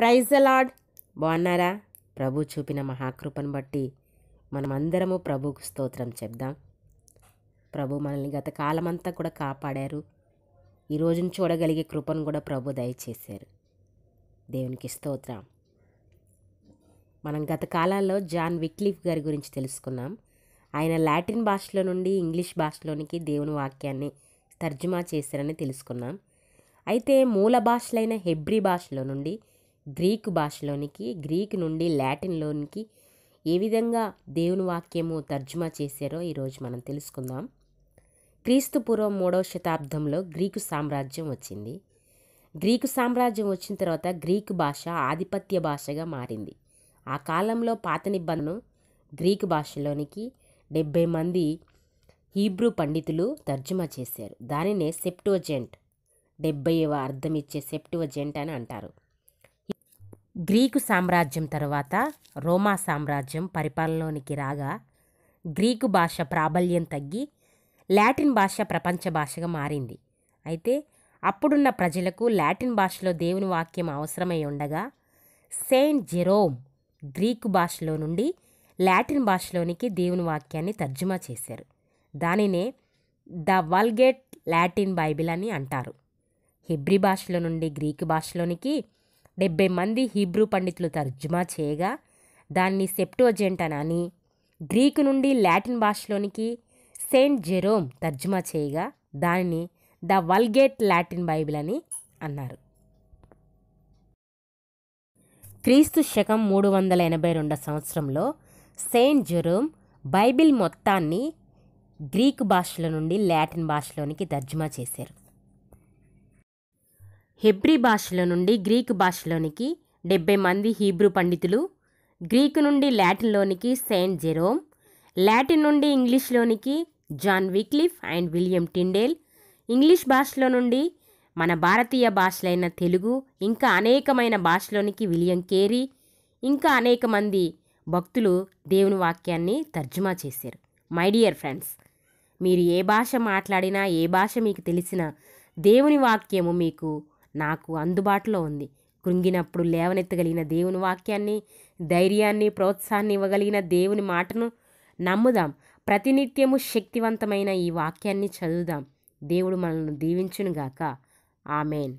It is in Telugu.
ప్రైజ్ అలాడ్ బాగున్నారా ప్రభు చూపిన మహాకృపను బట్టి మనమందరము ప్రభుకు స్తోత్రం చెప్దాం ప్రభు మనల్ని గత కాలమంతా కూడా కాపాడారు ఈరోజును చూడగలిగే కృపను కూడా ప్రభు దయచేశారు దేవునికి స్తోత్రం మనం గత కాలాల్లో జాన్ విక్లీఫ్ గారి గురించి తెలుసుకున్నాం ఆయన లాటిన్ భాషలో నుండి ఇంగ్లీష్ భాషలోనికి దేవుని వాక్యాన్ని తర్జుమా చేశారని తెలుసుకున్నాం అయితే మూల భాషలైన హెబ్రి భాషలో నుండి గ్రీకు భాషలోనికి గ్రీకు నుండి లాటిన్లోనికి ఏ విధంగా దేవుని వాక్యము తర్జుమా చేశారో ఈరోజు మనం తెలుసుకుందాం క్రీస్తు పూర్వం మూడవ శతాబ్దంలో గ్రీకు సామ్రాజ్యం వచ్చింది గ్రీకు సామ్రాజ్యం వచ్చిన తర్వాత గ్రీకు భాష ఆధిపత్య భాషగా మారింది ఆ కాలంలో పాత నిబంధనను గ్రీకు భాషలోనికి డెబ్బై మంది హీబ్రూ పండితులు తర్జుమా చేశారు దానినే సెప్టువజెంట్ డెబ్బైవ అర్థం ఇచ్చే సెప్టువజెంట్ అని అంటారు గ్రీకు సామ్రాజ్యం తరువాత రోమా సామ్రాజ్యం పరిపాలనలోనికి రాగా గ్రీకు భాష ప్రాబల్యం తగ్గి లాటిన్ భాష ప్రపంచ భాషగా మారింది అయితే అప్పుడున్న ప్రజలకు లాటిన్ భాషలో దేవుని వాక్యం అవసరమై ఉండగా సెయింట్ జెరోమ్ గ్రీకు భాషలో నుండి లాటిన్ భాషలోనికి దేవుని వాక్యాన్ని తర్జుమా చేశారు దానినే ద వల్గేట్ లాటిన్ బైబిల్ అని అంటారు హిబ్రి భాషలో నుండి గ్రీకు భాషలోనికి డెబ్బై మంది హీబ్రూ పండితులు తర్జుమా చేయగా దాన్ని సెప్టోజెంట్ అని గ్రీకు నుండి లాటిన్ భాషలోనికి సెయింట్ జెరోమ్ తర్జుమా చేయగా దానిని ద వల్గేట్ లాటిన్ బైబిల్ అని అన్నారు క్రీస్తు శకం మూడు వందల ఎనభై రెండు సంవత్సరంలో సెయింట్ జెరోమ్ బైబిల్ మొత్తాన్ని గ్రీకు భాషల నుండి లాటిన్ భాషలోనికి తర్జుమా చేశారు హెబ్రి భాషలో నుండి గ్రీకు భాషలోనికి డెబ్బై మంది హీబ్రూ పండితులు గ్రీకు నుండి లాటిన్లోనికి సెయింట్ జెరోమ్ లాటిన్ నుండి ఇంగ్లీష్లోనికి John Wycliffe and William Tyndale English భాషలో నుండి మన భారతీయ భాషలైన తెలుగు ఇంకా అనేకమైన భాషలోనికి విలియం కేరీ ఇంకా అనేక మంది భక్తులు దేవుని వాక్యాన్ని తర్జుమా చేశారు మై డియర్ ఫ్రెండ్స్ మీరు ఏ భాష మాట్లాడినా ఏ భాష మీకు తెలిసినా దేవుని వాక్యము మీకు నాకు అందుబాటులో ఉంది కృంగినప్పుడు లేవనెత్తగలిగిన దేవుని వాక్యాన్ని ధైర్యాన్ని ప్రోత్సాహాన్ని ఇవ్వగలిగిన దేవుని మాటను నమ్ముదాం ప్రతినిత్యము శక్తివంతమైన ఈ వాక్యాన్ని చదువుదాం దేవుడు మనల్ని దీవించునుగాక ఆమెన్